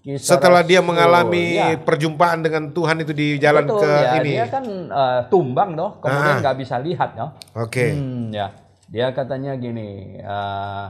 Kisah Setelah Rasul, dia mengalami ya. perjumpaan dengan Tuhan itu di jalan Betul, ke ya. ini. Dia kan uh, tumbang doh. kemudian ah. nggak bisa lihat ya. Oke. Okay. Hmm, ya. Dia katanya gini, uh,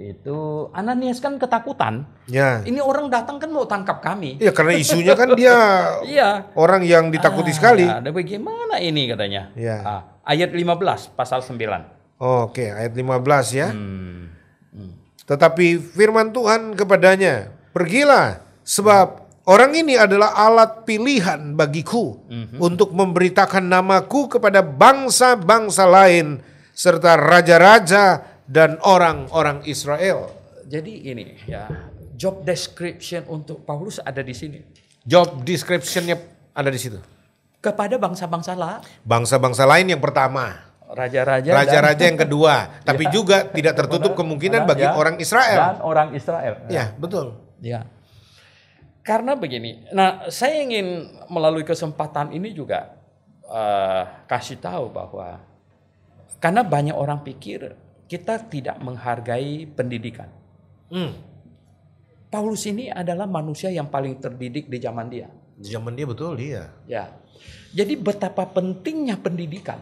itu Ananias kan ketakutan. Ya. Ini orang datang kan mau tangkap kami. Iya karena isunya kan dia iya. orang yang ditakuti ah, sekali. Ada bagaimana ini katanya? Ya. Ah, ayat 15 pasal 9. Oh, Oke, okay. ayat 15 ya. Hmm. Hmm. Tetapi firman Tuhan kepadanya, "Pergilah sebab hmm. orang ini adalah alat pilihan bagiku hmm. untuk memberitakan namaku kepada bangsa-bangsa lain serta raja-raja dan orang-orang Israel. Jadi ini ya, job description untuk Paulus ada di sini. Job descriptionnya ada di situ. Kepada bangsa-bangsa lain. Bangsa-bangsa lain yang pertama. Raja-raja. Raja-raja yang kedua. Tapi ya. juga tidak tertutup kemungkinan bagi ya, orang Israel. Dan orang Israel. Ya, ya betul. Ya. Karena begini, nah saya ingin melalui kesempatan ini juga uh, kasih tahu bahwa karena banyak orang pikir kita tidak menghargai pendidikan. Hmm. Paulus ini adalah manusia yang paling terdidik di zaman dia. Di zaman dia betul dia. Ya. Jadi betapa pentingnya pendidikan.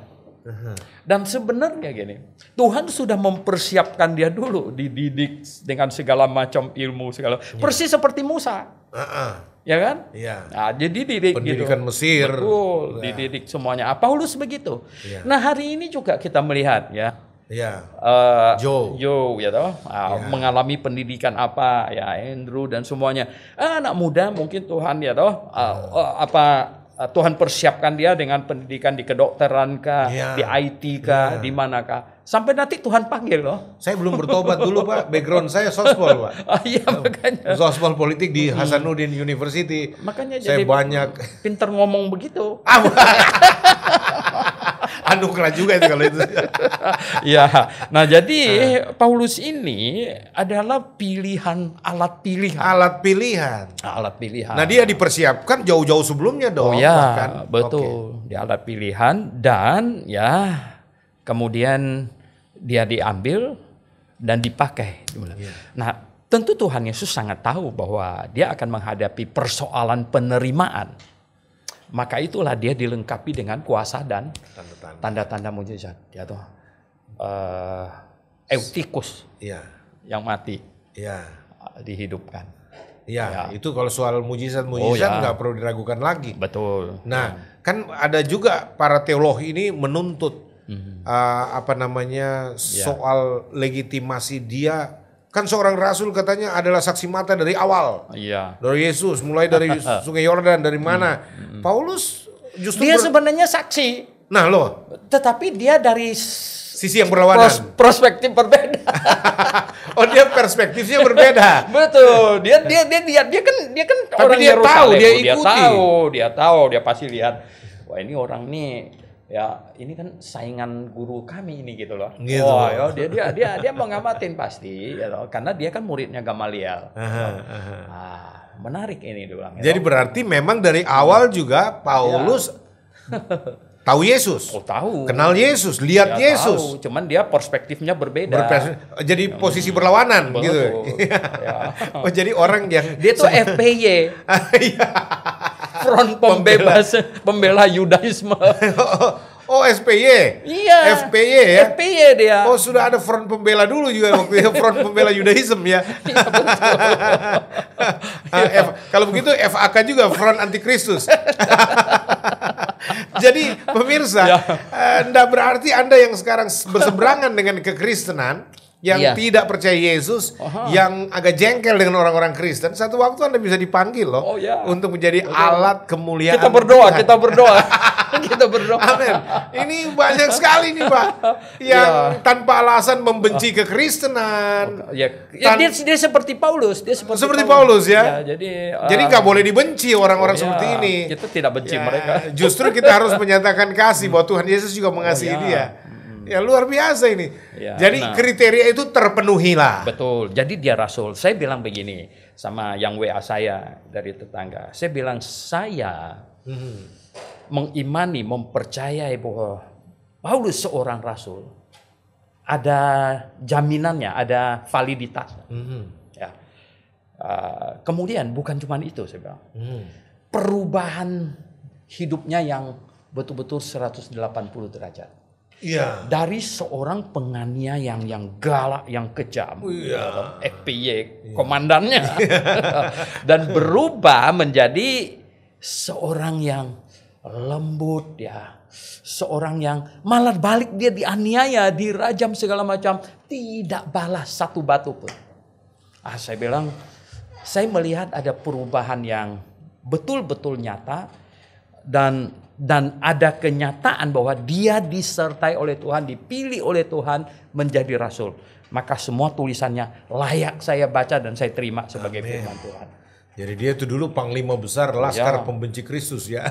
Dan sebenarnya gini, Tuhan sudah mempersiapkan dia dulu dididik dengan segala macam ilmu segala. Ya. Persis seperti Musa. Uh-uh. Ya kan? Iya. Nah, jadi dididik gitu. pendidikan gitu. Mesir. Betul, ya. dididik semuanya. Ah, Paulus begitu. Ya. Nah, hari ini juga kita melihat ya yeah. Iya. uh, Joe, Joe ya toh, uh, yeah. Iya. mengalami pendidikan apa ya Andrew dan semuanya. Uh, anak muda mungkin Tuhan ya toh, uh, uh, apa uh, Tuhan persiapkan dia dengan pendidikan di kedokteran kah, yeah. di IT kah, yeah. di manakah. Sampai nanti Tuhan panggil loh. Saya belum bertobat dulu Pak. Background saya sospol Pak. Ah, iya makanya. Sospol politik di hmm. Hasanuddin University. Makanya saya jadi banyak pinter ngomong begitu. anugerah juga itu kalau itu. ya. Nah, jadi uh. Paulus ini adalah pilihan alat pilihan. Alat pilihan. Alat pilihan. Nah, dia dipersiapkan jauh-jauh sebelumnya dong. Oh ya, bahkan. betul. Okay. Di alat pilihan dan ya kemudian dia diambil dan dipakai. Yeah. Nah, tentu Tuhan Yesus sangat tahu bahwa dia akan menghadapi persoalan penerimaan maka itulah dia dilengkapi dengan kuasa dan tanda-tanda mujizat. Ya tuh eh, Eutikus. ya. Yang mati. ya. Dihidupkan. ya, ya. itu kalau soal mujizat-mujizat oh, ya. nggak oh, ya. perlu diragukan lagi. Betul. Nah, ya. kan ada juga para teolog ini menuntut uh, apa namanya ya. soal legitimasi dia Kan seorang rasul katanya adalah saksi mata dari awal. Iya. Dari Yesus, mulai dari Sungai Yordan, dari hmm, mana? Hmm. Paulus justru Dia sebenarnya saksi. Nah, loh. Tetapi dia dari sisi yang berlawanan. Pros perspektif berbeda. oh, dia perspektifnya berbeda. Betul. Dia dia dia dia, dia kan dia kan Tapi orang dia Yerusalem. tahu, dia ikuti. Dia tahu, dia tahu, dia pasti lihat wah ini orang nih ya ini kan saingan guru kami ini gitu loh. Gitu. Oh, ya, dia dia dia dia mengamatin pasti ya loh, karena dia kan muridnya Gamaliel. Aha, ya aha. Ah, menarik ini doang. Jadi berarti memang dari awal juga Paulus ya. tahu Yesus. Oh, tahu. Kenal Yesus, lihat ya, Yesus. Tahu, cuman dia perspektifnya berbeda. Berpers jadi posisi berlawanan gitu. Betul. gitu. ya. oh, jadi orang yang dia tuh FPY. Iya. Front Pembebas Pembela Yudaisme. Oh SPY? Iya. FPY ya? FPY dia. Oh sudah ada front pembela dulu juga waktu itu front pembela Yudaisme ya. Iya, ah, F, kalau begitu FAK juga front anti Kristus. Jadi pemirsa, ya. Eh, berarti Anda yang sekarang berseberangan dengan kekristenan, yang iya. tidak percaya Yesus, Aha. yang agak jengkel dengan orang-orang Kristen, satu waktu Anda bisa dipanggil loh oh, iya. untuk menjadi Betul. alat kemuliaan. Kita berdoa, Tuhan. kita berdoa. kita berdoa. Amin. Ini banyak sekali nih, Pak, yang ya. tanpa alasan membenci kekristenan. Oh, iya. Ya, ya dia, dia seperti Paulus, dia seperti, seperti Paulus, Paulus ya. ya. Jadi uh, jadi ah, nggak boleh dibenci orang-orang oh, ya. seperti iya. ini. Kita tidak benci ya, mereka. Justru kita harus menyatakan kasih bahwa Tuhan Yesus juga mengasihi oh, ya. dia. Ya luar biasa ini. Ya, Jadi nah, kriteria itu terpenuhi lah. Betul. Jadi dia rasul. Saya bilang begini sama yang WA saya dari tetangga. Saya bilang saya hmm. mengimani, mempercayai bahwa Paulus seorang rasul. Ada jaminannya, ada validitas. Hmm. Ya. Uh, kemudian bukan cuma itu saya bilang. Hmm. Perubahan hidupnya yang betul-betul 180 derajat. Iya. Dari seorang penganiaya yang galak, yang kejam. Oh iya. FPY, ya kan? eh, iya. komandannya. Dan berubah menjadi seorang yang lembut ya. Seorang yang malah balik dia dianiaya, dirajam segala macam. Tidak balas satu batu pun. Ah, saya bilang, saya melihat ada perubahan yang betul-betul nyata. Dan dan ada kenyataan bahwa dia disertai oleh Tuhan, dipilih oleh Tuhan menjadi rasul. Maka semua tulisannya layak saya baca dan saya terima sebagai Amen. firman Tuhan. Jadi dia itu dulu panglima besar laskar ya. pembenci Kristus ya.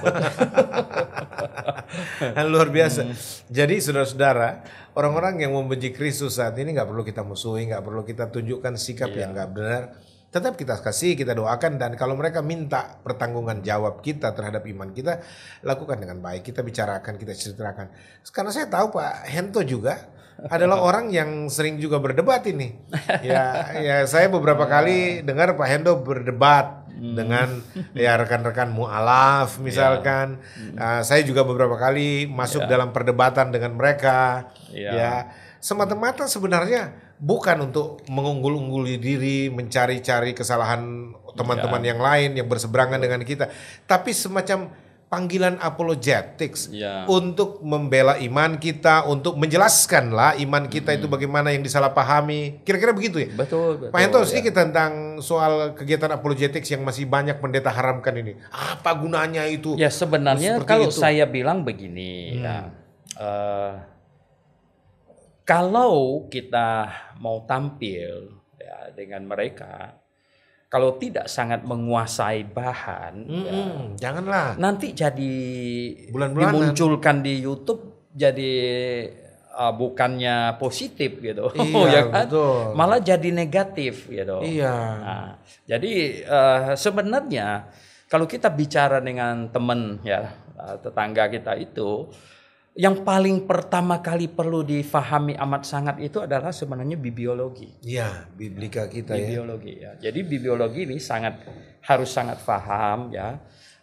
Luar biasa. Hmm. Jadi saudara-saudara, orang-orang yang membenci Kristus saat ini nggak perlu kita musuhi, nggak perlu kita tunjukkan sikap ya. yang nggak benar tetap kita kasih, kita doakan dan kalau mereka minta pertanggungan jawab kita terhadap iman kita, lakukan dengan baik. Kita bicarakan, kita ceritakan. Karena saya tahu Pak Hento juga adalah orang yang sering juga berdebat ini. Ya, ya saya beberapa kali ya. dengar Pak Hendo berdebat hmm. dengan ya rekan-rekan mualaf ya. misalkan. Yeah. Hmm. Uh, saya juga beberapa kali masuk yeah. dalam perdebatan dengan mereka. Yeah. Ya, semata-mata sebenarnya bukan untuk mengunggul-ungguli diri, mencari-cari kesalahan teman-teman ya. yang lain yang berseberangan dengan kita, tapi semacam panggilan apologetics ya. untuk membela iman kita, untuk menjelaskanlah iman kita hmm. itu bagaimana yang disalahpahami. Kira-kira begitu ya? Betul. betul Pak Yanto ya. kita tentang soal kegiatan apologetics yang masih banyak pendeta haramkan ini. Apa gunanya itu? Ya sebenarnya kalau itu. saya bilang begini, hmm. ya, uh, kalau kita mau tampil ya, dengan mereka, kalau tidak sangat menguasai bahan, mm ya, janganlah. Nanti jadi Bulan dimunculkan di YouTube jadi uh, bukannya positif gitu. Oh, ya iya, ya kan? betul. Malah jadi negatif gitu. Iya. Nah, jadi uh, sebenarnya kalau kita bicara dengan teman ya, uh, tetangga kita itu yang paling pertama kali perlu difahami amat sangat itu adalah sebenarnya bibiologi. Ya, biblika kita bibiologi, ya. Bibiologi ya. Jadi bibiologi ini sangat harus sangat faham ya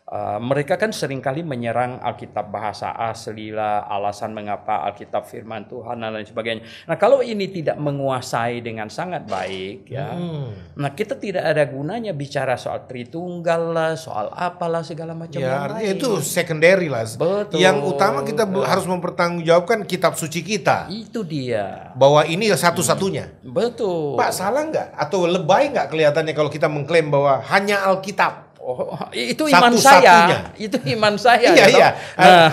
Uh, mereka kan seringkali menyerang Alkitab bahasa asli lah, alasan mengapa Alkitab firman Tuhan dan lain sebagainya. Nah, kalau ini tidak menguasai dengan sangat baik ya. Hmm. Nah, kita tidak ada gunanya bicara soal Tritunggal lah, soal apalah segala macam ya, yang lain. itu secondary lah. Betul. Yang utama kita Betul. harus mempertanggungjawabkan kitab suci kita. Itu dia. Bahwa ini satu-satunya. Hmm, betul. Pak, salah nggak atau lebay nggak kelihatannya kalau kita mengklaim bahwa hanya Alkitab Oh, oh, oh, itu iman Satu saya. Itu iman saya. iya, ya iya. Eh, nah,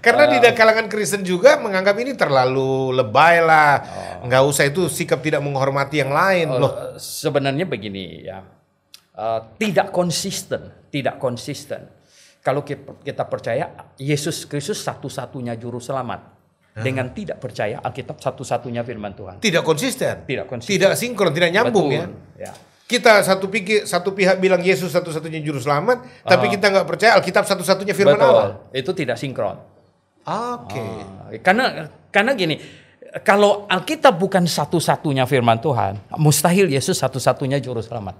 karena uh, di eh. kalangan Kristen juga menganggap ini terlalu lebay lah. Oh. Nggak usah itu sikap tidak menghormati yang lain. Uh, Loh, sebenarnya begini ya. Uh, tidak konsisten, tidak konsisten. Kalau kita percaya Yesus Kristus satu-satunya juru selamat. Hmm. Dengan tidak percaya Alkitab satu-satunya firman Tuhan. Tidak konsisten. Tidak konsisten. Tidak sinkron, tidak nyambung ya? Betul, ya kita satu pikir satu pihak bilang Yesus satu-satunya juru selamat, uh, tapi ah. kita nggak percaya Alkitab satu-satunya firman betul, Allah. Itu tidak sinkron. Oke. Okay. Uh, karena karena gini, kalau Alkitab bukan satu-satunya firman Tuhan, mustahil Yesus satu-satunya juru selamat.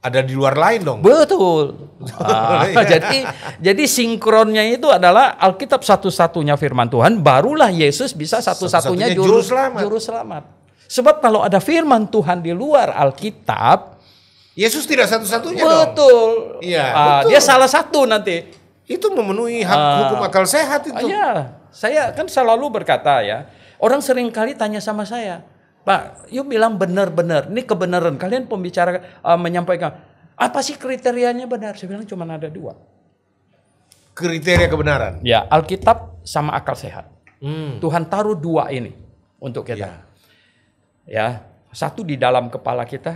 Ada di luar lain dong. Betul. Uh, jadi jadi sinkronnya itu adalah Alkitab satu-satunya firman Tuhan, barulah Yesus bisa satu-satunya satu juru, Juru selamat. Sebab kalau ada firman Tuhan di luar Alkitab, Yesus tidak satu-satunya dong. Betul. Iya, uh, Dia salah satu nanti. Itu memenuhi hak uh, hukum akal sehat itu. Uh, Saya kan selalu berkata ya, orang sering kali tanya sama saya, Pak, yuk bilang benar-benar. Ini kebenaran. Kalian pembicara uh, menyampaikan, apa sih kriterianya benar? Saya bilang cuma ada dua. Kriteria kebenaran? Ya, Alkitab sama akal sehat. Hmm. Tuhan taruh dua ini untuk kita. Ya. ya, satu di dalam kepala kita,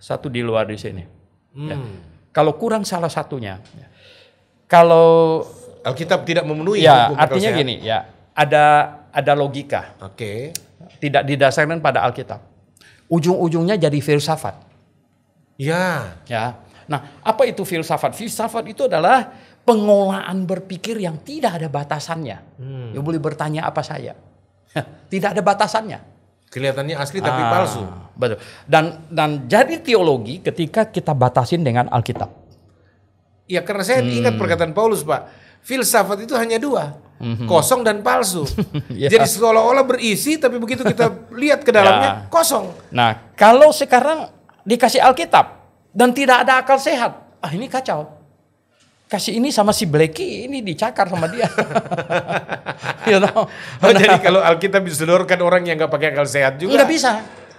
satu di luar di sini. Ya. Hmm. Ya. Kalau kurang salah satunya, ya. kalau Alkitab tidak memenuhi, ya hukum artinya sehat. gini, ya ada ada logika. Oke. Okay. Tidak didasarkan pada Alkitab. Ujung-ujungnya jadi filsafat. Ya. Ya. Nah, apa itu filsafat? Filsafat itu adalah pengolahan berpikir yang tidak ada batasannya. Hmm. Ya boleh bertanya apa saya. tidak ada batasannya. Kelihatannya asli tapi ah, palsu. Betul. Dan dan jadi teologi ketika kita batasin dengan Alkitab. Ya karena saya hmm. ingat perkataan Paulus pak, filsafat itu hanya dua, hmm kosong dan palsu. yeah. Jadi seolah-olah berisi tapi begitu kita lihat ke dalamnya yeah. kosong. Nah kalau sekarang dikasih Alkitab dan tidak ada akal sehat, ah ini kacau kasih ini sama si Blacky ini dicakar sama dia. you know. Oh, nah. jadi kalau Alkitab diseluruhkan orang yang nggak pakai akal sehat juga. Nggak bisa.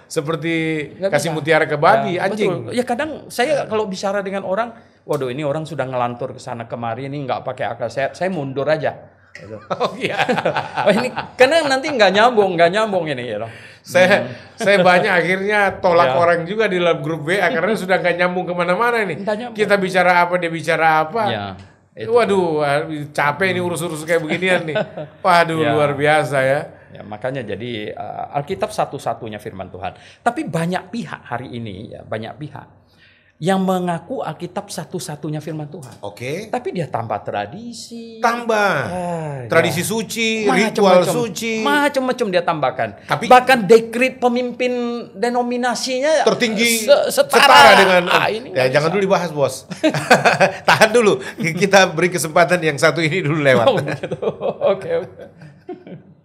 Seperti gak kasih bisa. mutiara ke babi, ya, anjing. Betul. Ya kadang saya kalau bicara dengan orang, waduh ini orang sudah ngelantur ke sana kemari ini nggak pakai akal sehat, saya mundur aja. Gitu. Oh iya. oh, ini karena nanti nggak nyambung, nggak nyambung ini ya. You know saya hmm. saya banyak akhirnya tolak yeah. orang juga di dalam grup WA karena sudah nggak nyambung kemana-mana nih. Kita bicara apa dia bicara apa. yeah, waduh Waduh, ah, capek ini hmm. urus-urus kayak beginian nih. Waduh, yeah. luar biasa ya. Ya, makanya jadi uh, Alkitab satu-satunya firman Tuhan. Tapi banyak pihak hari ini ya, banyak pihak yang mengaku Alkitab satu-satunya firman Tuhan. Oke. Okay. Tapi dia tambah tradisi. Tambah. Ah, ya. tradisi ya. suci, macem, ritual suci. Macam-macam dia tambahkan. Tapi bahkan dekrit pemimpin denominasinya tertinggi se setara. setara dengan ah, ini Ya, jangan dulu dibahas, Bos. Tahan dulu. Kita beri kesempatan yang satu ini dulu lewat. Oh, gitu. Oke, oke.